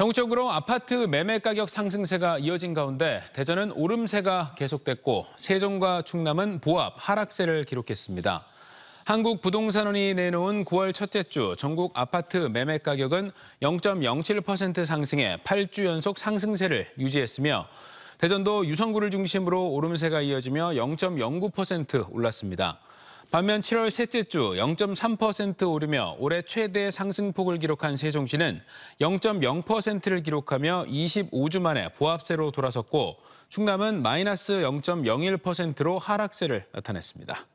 전국적으로 아파트 매매 가격 상승세가 이어진 가운데 대전은 오름세가 계속됐고 세종과 충남은 보합 하락세를 기록했습니다. 한국부동산원이 내놓은 9월 첫째 주 전국 아파트 매매 가격은 0.07% 상승해 8주 연속 상승세를 유지했으며 대전도 유성구를 중심으로 오름세가 이어지며 0.09% 올랐습니다. 반면 7월 셋째 주 0.3% 오르며 올해 최대 상승폭을 기록한 세종시는 0.0%를 기록하며 25주 만에 보합세로 돌아섰고 충남은 마이너스 0.01%로 하락세를 나타냈습니다.